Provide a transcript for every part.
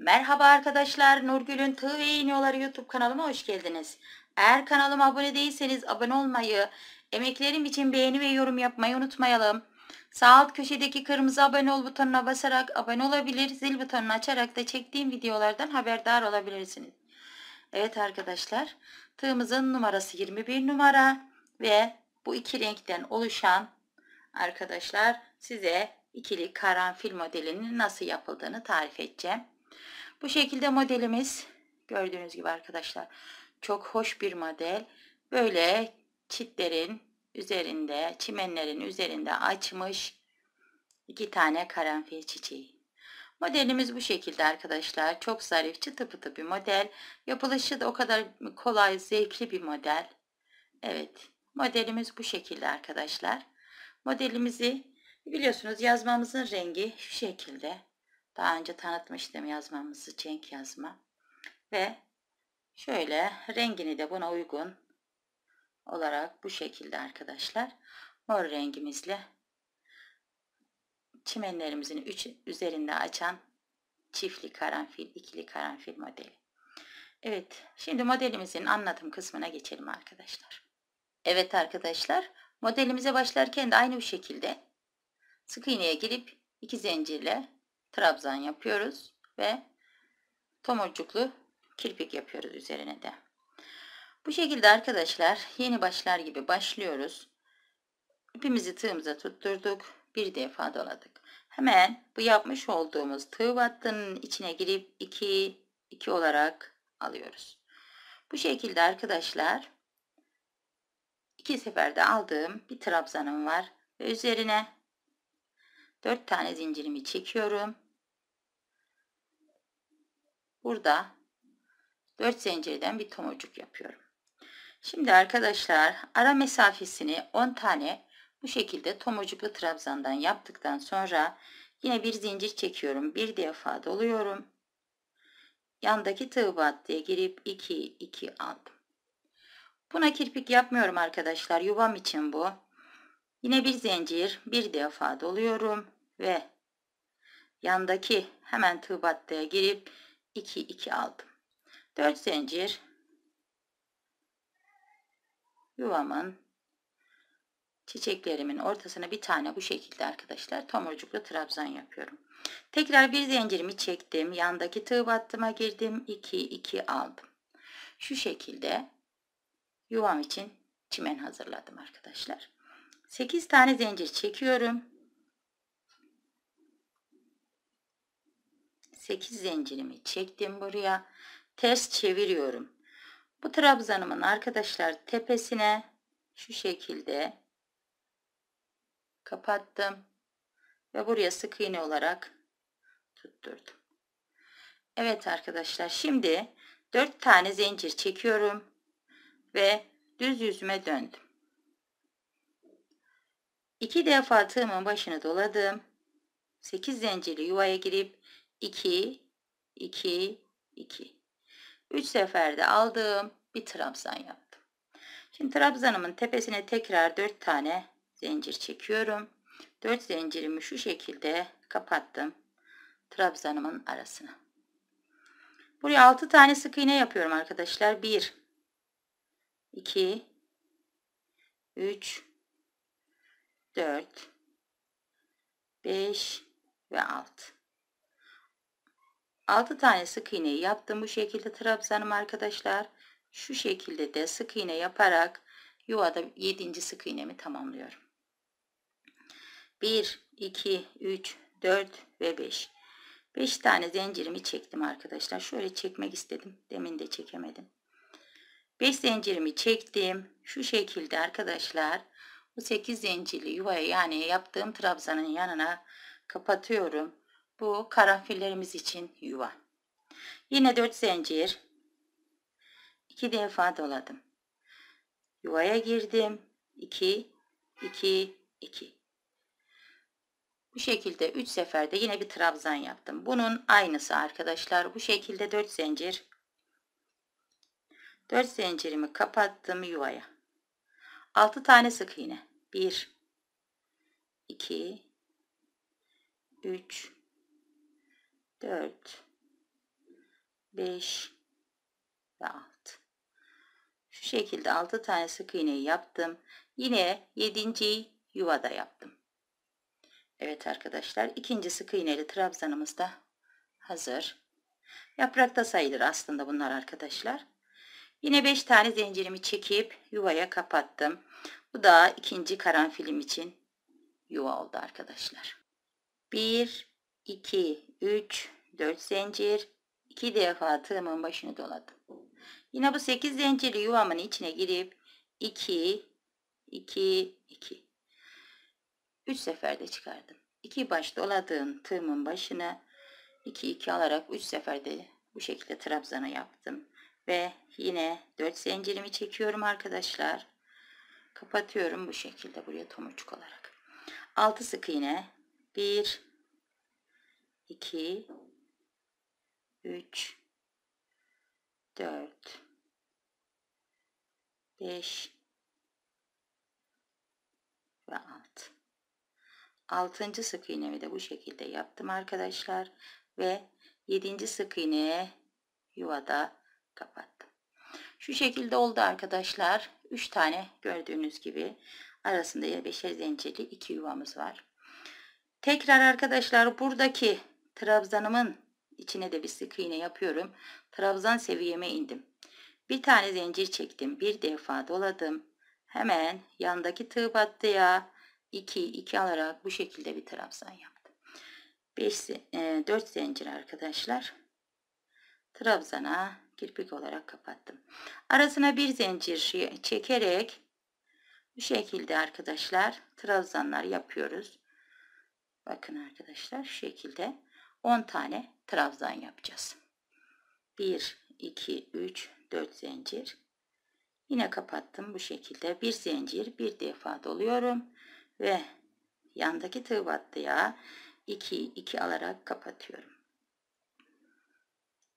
Merhaba arkadaşlar, Nurgül'ün Tığ ve Yolları YouTube kanalıma hoş geldiniz. Eğer kanalıma abone değilseniz abone olmayı, emeklerim için beğeni ve yorum yapmayı unutmayalım. Sağ alt köşedeki kırmızı abone ol butonuna basarak abone olabilir, zil butonunu açarak da çektiğim videolardan haberdar olabilirsiniz. Evet arkadaşlar, tığımızın numarası 21 numara ve bu iki renkten oluşan arkadaşlar size ikili karanfil modelinin nasıl yapıldığını tarif edeceğim. Bu şekilde modelimiz gördüğünüz gibi arkadaşlar çok hoş bir model. Böyle çitlerin üzerinde, çimenlerin üzerinde açmış iki tane karanfil çiçeği. Modelimiz bu şekilde arkadaşlar. Çok zarif, çıtı pıtı bir model. Yapılışı da o kadar kolay, zevkli bir model. Evet, modelimiz bu şekilde arkadaşlar. Modelimizi biliyorsunuz yazmamızın rengi şu şekilde. Daha önce tanıtmıştım yazmamızı çenk yazma. Ve şöyle rengini de buna uygun olarak bu şekilde arkadaşlar mor rengimizle çimenlerimizin üç üzerinde açan çiftli karanfil, ikili karanfil modeli. Evet, şimdi modelimizin anlatım kısmına geçelim arkadaşlar. Evet arkadaşlar, modelimize başlarken de aynı bu şekilde sık iğneye girip iki zincirle trabzan yapıyoruz ve tomurcuklu kirpik yapıyoruz üzerine de. Bu şekilde arkadaşlar yeni başlar gibi başlıyoruz. İpimizi tığımıza tutturduk. Bir defa doladık. Hemen bu yapmış olduğumuz tığ battının içine girip 2 2 olarak alıyoruz. Bu şekilde arkadaşlar iki seferde aldığım bir trabzanım var ve üzerine 4 tane zincirimi çekiyorum. Burada 4 zincirden bir tomurcuk yapıyorum. Şimdi arkadaşlar ara mesafesini 10 tane bu şekilde tomurcuklu trabzandan yaptıktan sonra yine bir zincir çekiyorum. Bir defa doluyorum. Yandaki tığ battıya girip 2 2 aldım. Buna kirpik yapmıyorum arkadaşlar. Yuvam için bu. Yine bir zincir, bir defa doluyorum ve yandaki hemen tığ battıya girip 2 2 aldım. 4 zincir yuvamın çiçeklerimin ortasına bir tane bu şekilde arkadaşlar tomurcuklu trabzan yapıyorum. Tekrar bir zincirimi çektim. Yandaki tığ battıma girdim. 2 2 aldım. Şu şekilde yuvam için çimen hazırladım arkadaşlar. 8 tane zincir çekiyorum. 8 zincirimi çektim buraya. Ters çeviriyorum. Bu trabzanımın arkadaşlar tepesine şu şekilde kapattım ve buraya sık iğne olarak tutturdum. Evet arkadaşlar şimdi 4 tane zincir çekiyorum ve düz yüzüme döndüm. 2 defa tığımın başını doladım. 8 zincirli yuvaya girip 2 2 2 3 seferde aldım. Bir trabzan yaptım. Şimdi trabzanımın tepesine tekrar 4 tane zincir çekiyorum. 4 zincirimi şu şekilde kapattım. Trabzanımın arasına. Buraya 6 tane sık iğne yapıyorum arkadaşlar. 1 2 3 4 5 ve 6 6 tane sık iğne yaptım bu şekilde trabzanım arkadaşlar şu şekilde de sık iğne yaparak yuvada 7. sık iğnemi tamamlıyorum 1 2 3 4 ve 5 5 tane zincirimi çektim arkadaşlar şöyle çekmek istedim demin de çekemedim 5 zincirimi çektim şu şekilde arkadaşlar bu 8 zincirli yuvaya yani yaptığım trabzanın yanına kapatıyorum. Bu karanfillerimiz için yuva. Yine 4 zincir. 2 defa doladım. Yuvaya girdim. 2 2 2. Bu şekilde 3 seferde yine bir trabzan yaptım. Bunun aynısı arkadaşlar. Bu şekilde 4 zincir. 4 zincirimi kapattım yuvaya. 6 tane sık iğne. 1 2 3 4 5 ve 6. Şu şekilde 6 tane sık iğneyi yaptım. Yine 7. yuvada yaptım. Evet arkadaşlar ikinci sık iğneli trabzanımız da hazır. Yaprakta sayılır aslında bunlar arkadaşlar. Yine 5 tane zincirimi çekip yuvaya kapattım. Bu da ikinci karanfilim için yuva oldu arkadaşlar. 1, 2, 3, 4 zincir. 2 defa tığımın başını doladım. Yine bu 8 zinciri yuvamın içine girip 2, 2, 2. 3 seferde çıkardım. 2 baş doladığım tığımın başına 2, 2 alarak 3 seferde bu şekilde trabzanı yaptım ve yine 4 zincirimi çekiyorum arkadaşlar kapatıyorum bu şekilde buraya tomurcuk olarak 6 sık iğne 1 2 3 4 5 ve 6 6. sık iğnemi de bu şekilde yaptım arkadaşlar ve 7. sık iğneye yuvada kapattım. Şu şekilde oldu arkadaşlar. 3 tane gördüğünüz gibi arasında 5'er zincirli 2 yuvamız var. Tekrar arkadaşlar buradaki trabzanımın içine de bir sık iğne yapıyorum. Trabzan seviyeme indim. Bir tane zincir çektim. Bir defa doladım. Hemen yandaki tığ battıya 2 2 alarak bu şekilde bir trabzan yaptım. 5 4 e, zincir arkadaşlar. Trabzana kirpik olarak kapattım. Arasına bir zincir şey çekerek bu şekilde arkadaşlar trabzanlar yapıyoruz. Bakın arkadaşlar şu şekilde 10 tane trabzan yapacağız. 1, 2, 3, 4 zincir. Yine kapattım bu şekilde. Bir zincir bir defa doluyorum. Ve yandaki tığ battıya 2, 2 alarak kapatıyorum.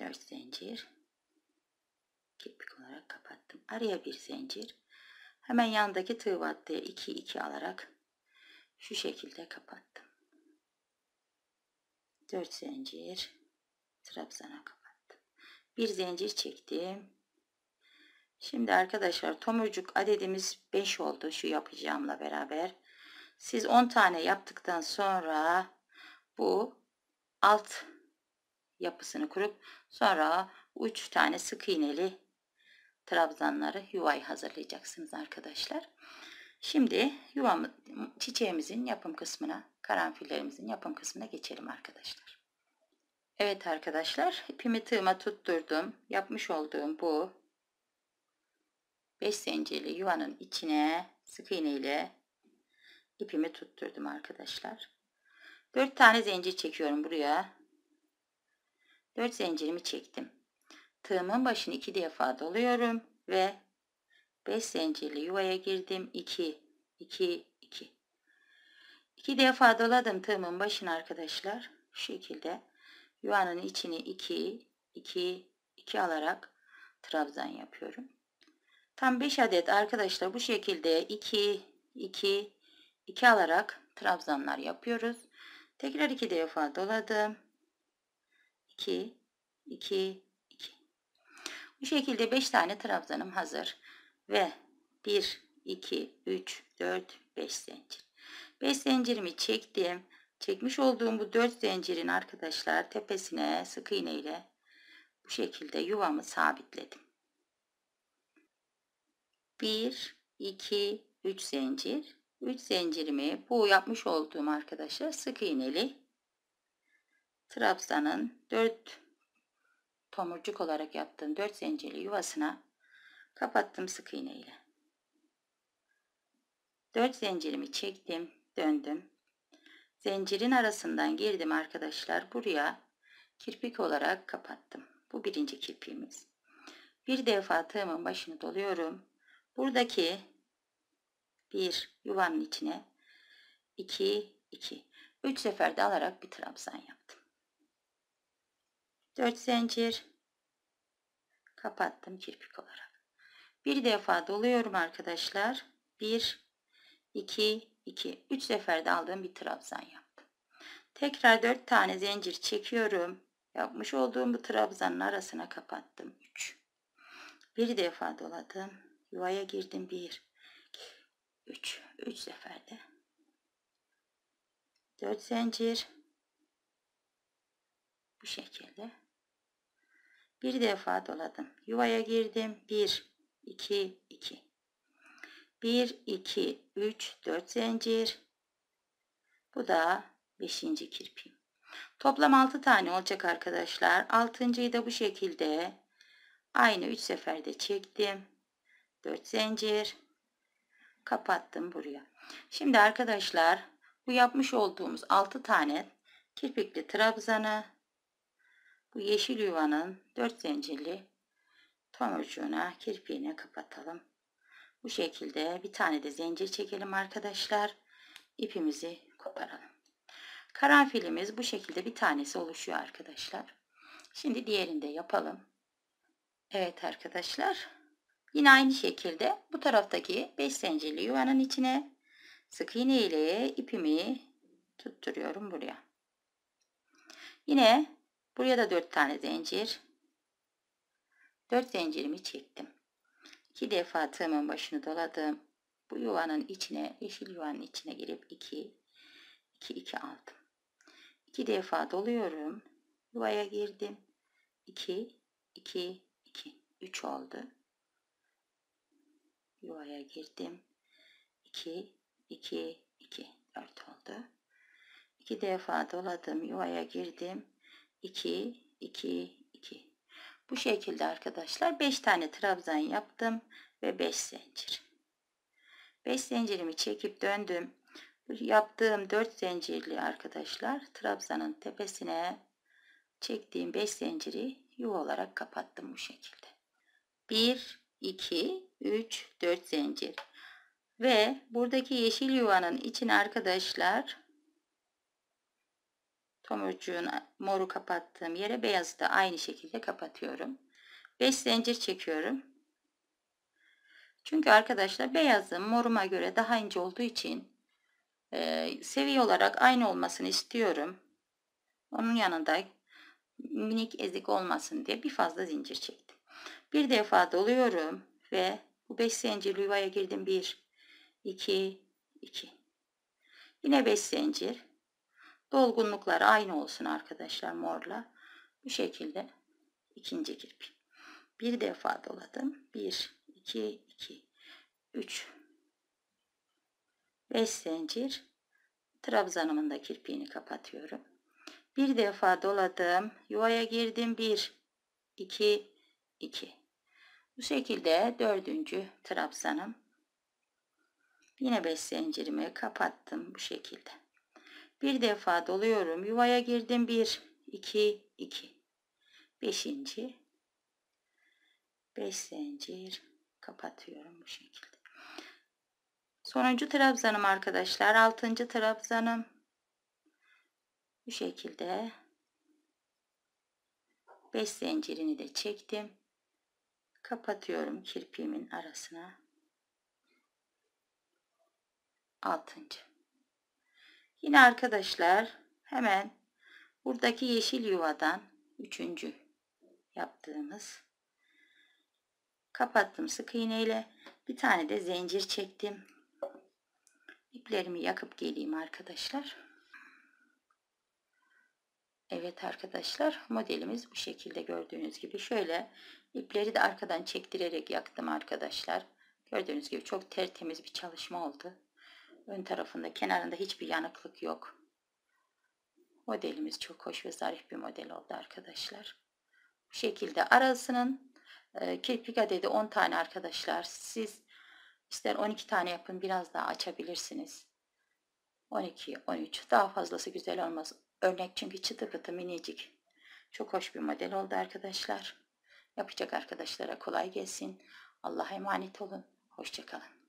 4 zincir kirpik olarak kapattım. Araya bir zincir. Hemen yandaki tığ battıya 2 2 alarak şu şekilde kapattım. 4 zincir trabzana kapattım. Bir zincir çektim. Şimdi arkadaşlar tomurcuk adedimiz 5 oldu şu yapacağımla beraber. Siz 10 tane yaptıktan sonra bu alt yapısını kurup sonra 3 tane sık iğneli trabzanları yuvayı hazırlayacaksınız arkadaşlar. Şimdi yuvamı, çiçeğimizin yapım kısmına, karanfillerimizin yapım kısmına geçelim arkadaşlar. Evet arkadaşlar ipimi tığıma tutturdum. Yapmış olduğum bu 5 zincirli yuvanın içine sık iğne ile ipimi tutturdum arkadaşlar. 4 tane zincir çekiyorum buraya. 4 zincirimi çektim. Tığımın başını iki defa doluyorum ve 5 zincirli yuvaya girdim. 2, 2, 2. 2 defa doladım tığımın başını arkadaşlar. Şu şekilde yuvanın içini 2, 2, 2 alarak trabzan yapıyorum. Tam 5 adet arkadaşlar bu şekilde 2, 2, 2 alarak trabzanlar yapıyoruz. Tekrar 2 defa doladım. 2, 2, bu şekilde 5 tane trabzanım hazır. Ve 1, 2, 3, 4, 5 zincir. 5 zincirimi çektim. Çekmiş olduğum bu 4 zincirin arkadaşlar tepesine sık iğne ile bu şekilde yuvamı sabitledim. 1, 2, 3 zincir. 3 zincirimi bu yapmış olduğum arkadaşlar sık iğneli trabzanın 4 tomurcuk olarak yaptığım 4 zincirli yuvasına kapattım sık iğne ile. 4 zincirimi çektim, döndüm. Zincirin arasından girdim arkadaşlar. Buraya kirpik olarak kapattım. Bu birinci kirpiğimiz. Bir defa tığımın başını doluyorum. Buradaki bir yuvanın içine 2 2 3 seferde alarak bir trabzan yaptım. 4 zincir kapattım kirpik olarak. Bir defa doluyorum arkadaşlar. 1 2 2 3 seferde aldığım bir trabzan yaptım. Tekrar 4 tane zincir çekiyorum. Yapmış olduğum bu trabzanın arasına kapattım. 3 Bir defa doladım. Yuvaya girdim. 1 2 3 3 seferde 4 zincir bu şekilde bir defa doladım. Yuvaya girdim. 1, 2, 2. 1, 2, 3, 4 zincir. Bu da 5. kirpiğim. Toplam 6 tane olacak arkadaşlar. 6.yı da bu şekilde aynı 3 seferde çektim. 4 zincir. Kapattım buraya. Şimdi arkadaşlar bu yapmış olduğumuz 6 tane kirpikli trabzanı bu yeşil yuvanın dört zincirli tam ucuna kirpiğini kapatalım. Bu şekilde bir tane de zincir çekelim arkadaşlar. İpimizi koparalım. Karanfilimiz bu şekilde bir tanesi oluşuyor arkadaşlar. Şimdi diğerini de yapalım. Evet arkadaşlar. Yine aynı şekilde bu taraftaki 5 zincirli yuvanın içine sık iğne ile ipimi tutturuyorum buraya. Yine Buraya da 4 tane zincir. 4 zincirimi çektim. 2 defa tığımın başını doladım. Bu yuvanın içine, yeşil yuvanın içine girip 2 2 2 aldım. 2 defa doluyorum. Yuvaya girdim. 2 2 2 3 oldu. Yuvaya girdim. 2 2 2 4 oldu. 2 defa doladım. Yuvaya girdim. 2, 2, 2. Bu şekilde arkadaşlar 5 tane trabzan yaptım ve 5 zincir. 5 zincirimi çekip döndüm. Yaptığım 4 zincirli arkadaşlar trabzanın tepesine çektiğim 5 zinciri yuva olarak kapattım bu şekilde. 1, 2, 3, 4 zincir. Ve buradaki yeşil yuvanın için arkadaşlar tomurcuğun moru kapattığım yere beyazı da aynı şekilde kapatıyorum. 5 zincir çekiyorum. Çünkü arkadaşlar beyazım moruma göre daha ince olduğu için e, seviye olarak aynı olmasını istiyorum. Onun yanında minik ezik olmasın diye bir fazla zincir çektim. Bir defa doluyorum ve bu 5 zincir yuvaya girdim. 1, 2, 2. Yine 5 zincir. Dolgunluklar aynı olsun arkadaşlar morla. Bu şekilde ikinci kirpi. Bir defa doladım. 1, 2, 2, 3, 5 zincir. Trabzanımın da kirpiğini kapatıyorum. Bir defa doladım. Yuvaya girdim. 1, 2, 2. Bu şekilde dördüncü trabzanım. Yine 5 zincirimi kapattım bu şekilde. Bir defa doluyorum. Yuvaya girdim. 1, 2, 2. Beşinci. Beş zincir. Kapatıyorum bu şekilde. Sonuncu trabzanım arkadaşlar. Altıncı trabzanım. Bu şekilde. Beş zincirini de çektim. Kapatıyorum kirpiğimin arasına. Altıncı. Yine arkadaşlar hemen buradaki yeşil yuvadan üçüncü yaptığımız kapattım sık iğne ile bir tane de zincir çektim. İplerimi yakıp geleyim arkadaşlar. Evet arkadaşlar modelimiz bu şekilde gördüğünüz gibi şöyle ipleri de arkadan çektirerek yaktım arkadaşlar. Gördüğünüz gibi çok tertemiz bir çalışma oldu. Ön tarafında kenarında hiçbir yanıklık yok. Modelimiz çok hoş ve zarif bir model oldu arkadaşlar. Bu şekilde arasının e, kirpik adedi 10 tane arkadaşlar. Siz ister 12 tane yapın biraz daha açabilirsiniz. 12, 13 daha fazlası güzel olmaz. Örnek çünkü çıtı pıtı minicik. Çok hoş bir model oldu arkadaşlar. Yapacak arkadaşlara kolay gelsin. Allah'a emanet olun. Hoşçakalın.